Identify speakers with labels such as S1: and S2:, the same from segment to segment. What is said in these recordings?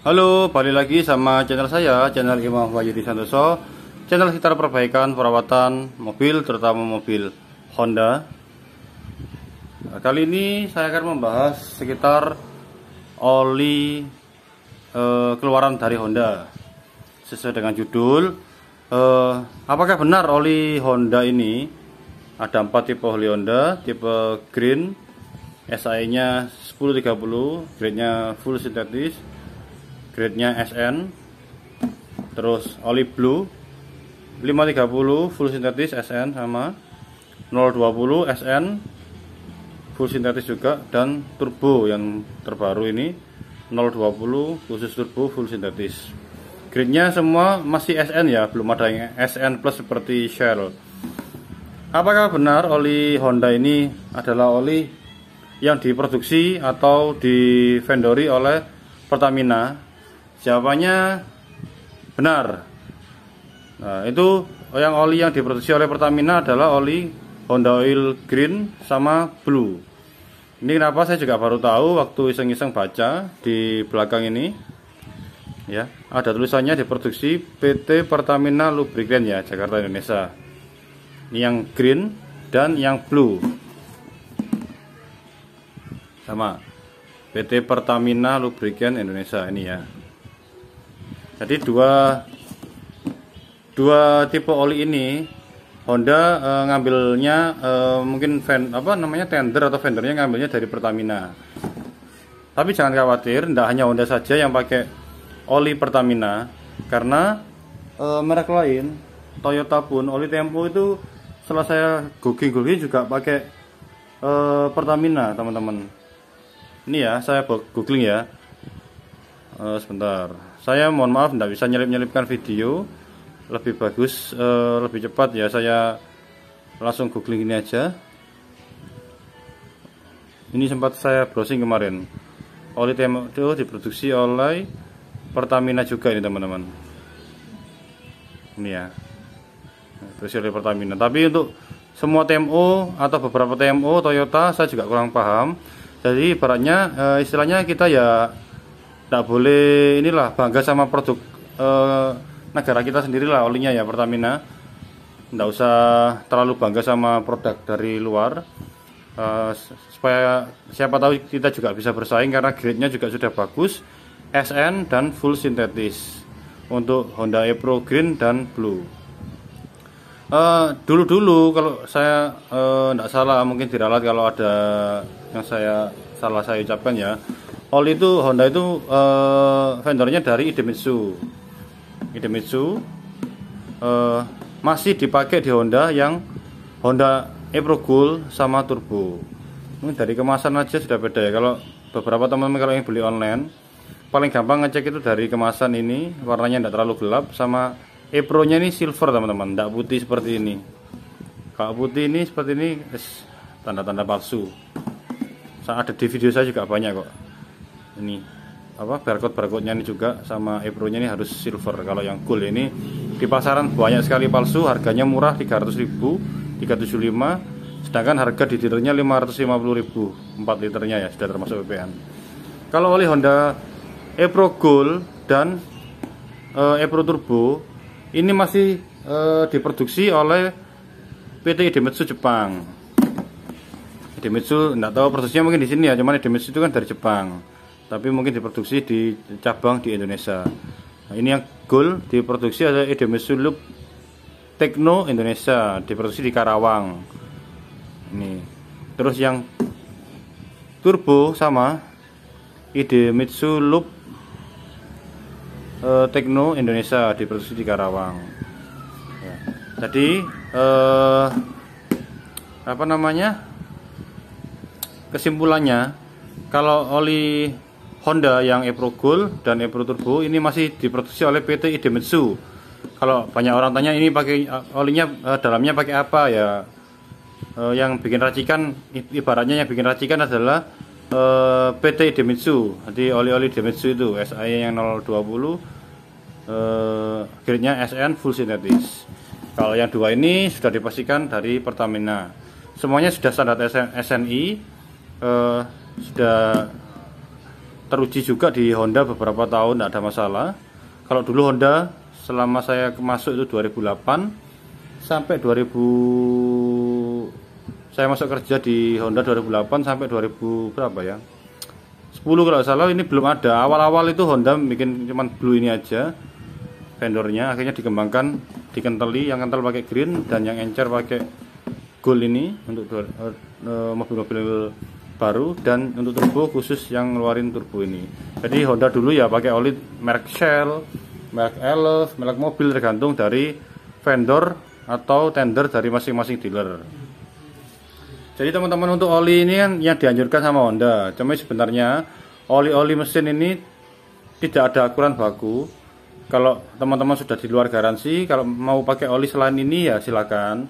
S1: Halo, balik lagi sama channel saya, channel Imam Wahyudi Santoso Channel sekitar perbaikan, perawatan mobil, terutama mobil Honda nah, Kali ini saya akan membahas sekitar oli eh, keluaran dari Honda Sesuai dengan judul eh, Apakah benar oli Honda ini? Ada empat tipe oli Honda, tipe green SI nya 1030, grade nya full sintetis grade-nya SN terus oli blue 530 full sintetis SN sama 020 SN full sintetis juga dan turbo yang terbaru ini 020 khusus turbo full sintetis Grade nya semua masih SN ya belum ada yang SN plus seperti Shell apakah benar oli Honda ini adalah oli yang diproduksi atau divendori oleh Pertamina Jawabannya benar. Nah, itu yang oli yang diproduksi oleh Pertamina adalah oli Honda Oil Green sama Blue. Ini kenapa saya juga baru tahu waktu iseng-iseng baca di belakang ini. Ya, ada tulisannya diproduksi PT Pertamina Lubricant ya, Jakarta Indonesia. Ini yang green dan yang blue. Sama PT Pertamina Lubricant Indonesia ini ya jadi dua dua tipe oli ini Honda e, ngambilnya e, mungkin fan apa namanya tender atau vendornya ngambilnya dari Pertamina. Tapi jangan khawatir, tidak hanya Honda saja yang pakai oli Pertamina, karena e, merek lain, Toyota pun oli Tempo itu setelah saya googling-googling juga pakai e, Pertamina, teman-teman. Ini ya, saya googling ya. E, sebentar saya mohon maaf tidak bisa nyelip-nyelipkan video lebih bagus eh, lebih cepat ya saya langsung googling ini aja ini sempat saya browsing kemarin oli TMO diproduksi oleh Pertamina juga ini teman-teman ini ya diproduksi oleh Pertamina tapi untuk semua TMO atau beberapa TMO Toyota saya juga kurang paham jadi ibaratnya eh, istilahnya kita ya tidak nah, boleh inilah bangga sama produk eh, negara kita sendirilah olinya ya Pertamina tidak usah terlalu bangga sama produk dari luar eh, supaya siapa tahu kita juga bisa bersaing karena grade-nya juga sudah bagus SN dan full sintetis untuk Honda E-Pro Green dan Blue eh, dulu-dulu uh, kalau saya tidak eh, uh, salah mungkin diralat kalau ada yang saya salah saya ucapkan ya All itu Honda itu uh, vendornya dari Idemitsu Idemitsu uh, masih dipakai di Honda yang Honda Epro cool sama Turbo ini dari kemasan aja sudah beda ya kalau beberapa teman-teman kalau yang beli online paling gampang ngecek itu dari kemasan ini warnanya tidak terlalu gelap sama Epro nya ini silver teman-teman tidak -teman, putih seperti ini kalau putih ini seperti ini tanda-tanda palsu Saat ada di video saya juga banyak kok ini apa barcode barcode ini juga sama Ebro-nya ini harus silver. Kalau yang gold ini di pasaran banyak sekali palsu, harganya murah 300.000, 375, sedangkan harga di dealernya ribu 4 liternya ya sudah termasuk PPN. Kalau oleh Honda Ebro Gold dan eh, Ebro Turbo ini masih e, diproduksi oleh PT Idemitsu Jepang. Idemitsu enggak tahu prosesnya mungkin di sini ya, cuman Idemitsu itu kan dari Jepang tapi mungkin diproduksi di cabang di Indonesia. Nah, ini yang gold diproduksi ada Edemesulub Tekno Indonesia diproduksi di Karawang. Ini. Terus yang turbo sama ide Loop eh, Tekno Indonesia diproduksi di Karawang. Ya. Jadi eh, apa namanya? Kesimpulannya kalau oli Honda yang Epro Gold dan Epro Turbo ini masih diproduksi oleh PT Idemitsu. Kalau banyak orang tanya ini pakai eh, olinya uh, dalamnya pakai apa ya? Uh, yang bikin racikan ibaratnya yang bikin racikan adalah uh, PT Idemitsu. Jadi oli-oli Idemitsu itu SI yang 020 eh uh, SN full synthetic. Kalau yang dua ini sudah dipastikan dari Pertamina. Semuanya sudah standar SNI uh, sudah teruji juga di Honda beberapa tahun tidak ada masalah kalau dulu Honda selama saya masuk itu 2008 sampai 2000 saya masuk kerja di Honda 2008 sampai 2000 berapa ya 10 kalau salah ini belum ada awal-awal itu Honda bikin cuman blue ini aja vendornya akhirnya dikembangkan dikentali yang kental pakai green dan yang encer pakai gold ini untuk eh, mobil-mobil baru dan untuk turbo khusus yang ngeluarin turbo ini jadi Honda dulu ya pakai oli merek Shell merek Elf, merek mobil tergantung dari vendor atau tender dari masing-masing dealer jadi teman-teman untuk oli ini kan yang dianjurkan sama Honda cuma sebenarnya oli-oli mesin ini tidak ada ukuran baku kalau teman-teman sudah di luar garansi kalau mau pakai oli selain ini ya silakan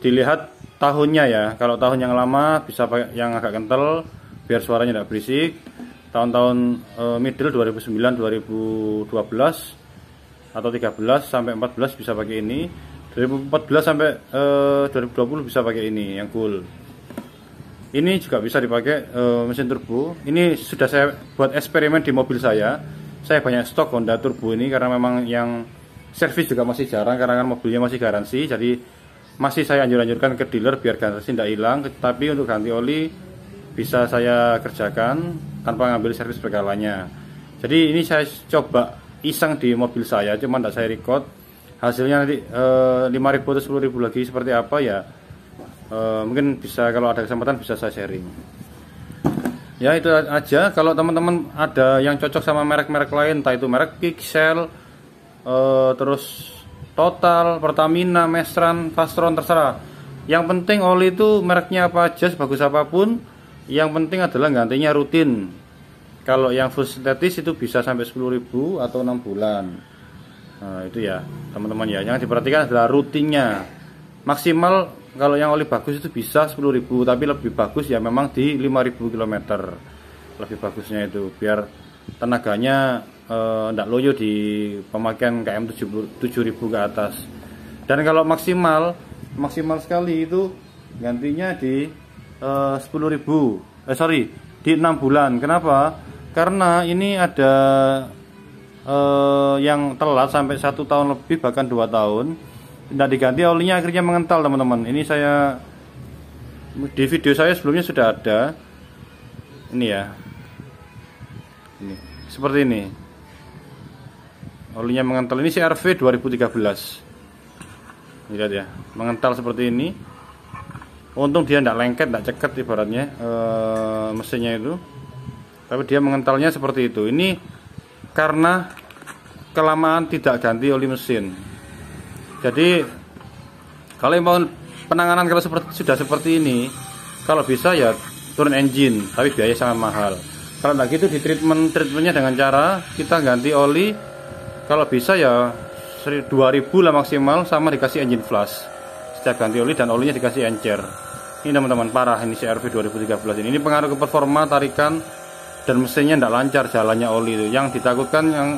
S1: dilihat tahunnya ya kalau tahun yang lama bisa pakai yang agak kental biar suaranya tidak berisik tahun-tahun eh, middle 2009 2012 atau 13 sampai 14 bisa pakai ini 2014 sampai eh, uh, 2020 bisa pakai ini yang cool ini juga bisa dipakai uh, mesin turbo ini sudah saya buat eksperimen di mobil saya saya banyak stok Honda turbo ini karena memang yang servis juga masih jarang karena kan mobilnya masih garansi jadi masih saya anjur-anjurkan ke dealer biar garansi tidak hilang tapi untuk ganti oli bisa saya kerjakan tanpa ngambil servis berkalanya jadi ini saya coba iseng di mobil saya cuma tidak saya record hasilnya nanti e, eh, 5000 atau 10000 lagi seperti apa ya e, mungkin bisa kalau ada kesempatan bisa saya sharing ya itu aja kalau teman-teman ada yang cocok sama merek-merek lain entah itu merek Pixel e, terus Total, Pertamina, Mesran, Fastron terserah. Yang penting oli itu mereknya apa aja sebagus apapun, yang penting adalah gantinya rutin. Kalau yang full sintetis itu bisa sampai 10.000 atau 6 bulan. Nah, itu ya, teman-teman ya. Yang diperhatikan adalah rutinnya. Maksimal kalau yang oli bagus itu bisa 10.000, tapi lebih bagus ya memang di 5.000 km. Lebih bagusnya itu biar tenaganya tidak eh, uh, loyo di pemakaian KM 7000 ke atas dan kalau maksimal maksimal sekali itu gantinya di eh, uh, 10.000 eh sorry di 6 bulan kenapa karena ini ada uh, yang telat sampai satu tahun lebih bahkan dua tahun tidak diganti olinya akhirnya mengental teman-teman ini saya di video saya sebelumnya sudah ada ini ya ini seperti ini olinya mengental ini CRV 2013 lihat ya mengental seperti ini untung dia tidak lengket tidak ceket ibaratnya e, mesinnya itu tapi dia mengentalnya seperti itu ini karena kelamaan tidak ganti oli mesin jadi kalau mau penanganan kalau seperti, sudah seperti ini kalau bisa ya turun engine tapi biaya sangat mahal kalau tidak gitu di treatment treatmentnya dengan cara kita ganti oli kalau bisa ya 2000 lah maksimal sama dikasih engine flush setiap ganti oli dan olinya dikasih encer ini teman-teman parah ini CRV 2013 ini ini pengaruh ke performa tarikan dan mesinnya tidak lancar jalannya oli itu yang ditakutkan yang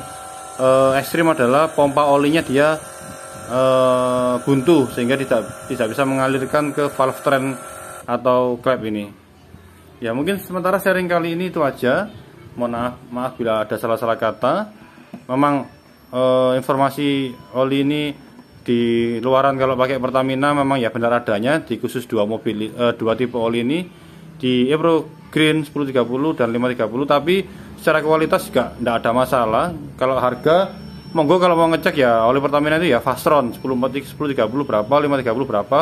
S1: eh, ekstrim adalah pompa olinya dia eh, buntu sehingga tidak tidak bisa mengalirkan ke valve train atau klep ini ya mungkin sementara sharing kali ini itu aja mohon maaf, maaf bila ada salah-salah kata memang uh, informasi oli ini di luaran kalau pakai Pertamina memang ya benar adanya di khusus dua mobil uh, dua tipe oli ini di Ebro eh, Green 1030 dan 530 tapi secara kualitas juga tidak ada masalah kalau harga monggo kalau mau ngecek ya oli Pertamina itu ya Fastron 1040 1030 berapa 530 berapa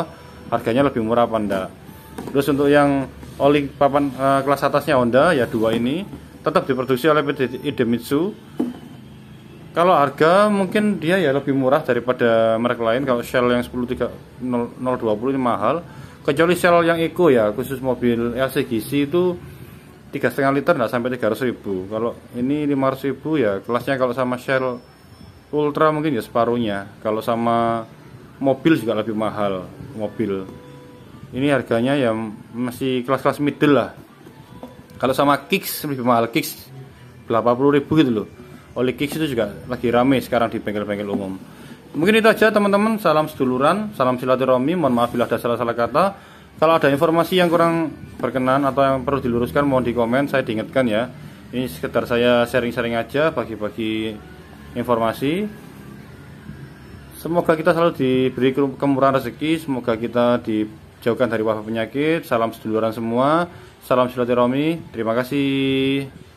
S1: harganya lebih murah apa enggak terus untuk yang oli papan uh, kelas atasnya Honda ya dua ini tetap diproduksi oleh PT Idemitsu kalau harga mungkin dia ya lebih murah daripada merek lain kalau Shell yang 10320 ini mahal kecuali Shell yang Eco ya khusus mobil LCGC itu 3,5 liter nggak sampai 300 ribu kalau ini 500 ribu ya kelasnya kalau sama Shell Ultra mungkin ya separuhnya kalau sama mobil juga lebih mahal mobil ini harganya ya masih kelas-kelas middle lah kalau sama Kicks lebih mahal Kicks 80 ribu gitu loh Oli Kicks itu juga lagi rame sekarang di bengkel-bengkel umum. Mungkin itu aja teman-teman, salam seduluran, salam silaturahmi, mohon maaf bila ada salah-salah kata. Kalau ada informasi yang kurang berkenan atau yang perlu diluruskan mohon di komen, saya diingatkan ya. Ini sekedar saya sharing-sharing aja, bagi-bagi informasi. Semoga kita selalu diberi kemurahan rezeki, semoga kita dijauhkan dari wabah penyakit. Salam seduluran semua, salam silaturahmi. Terima kasih.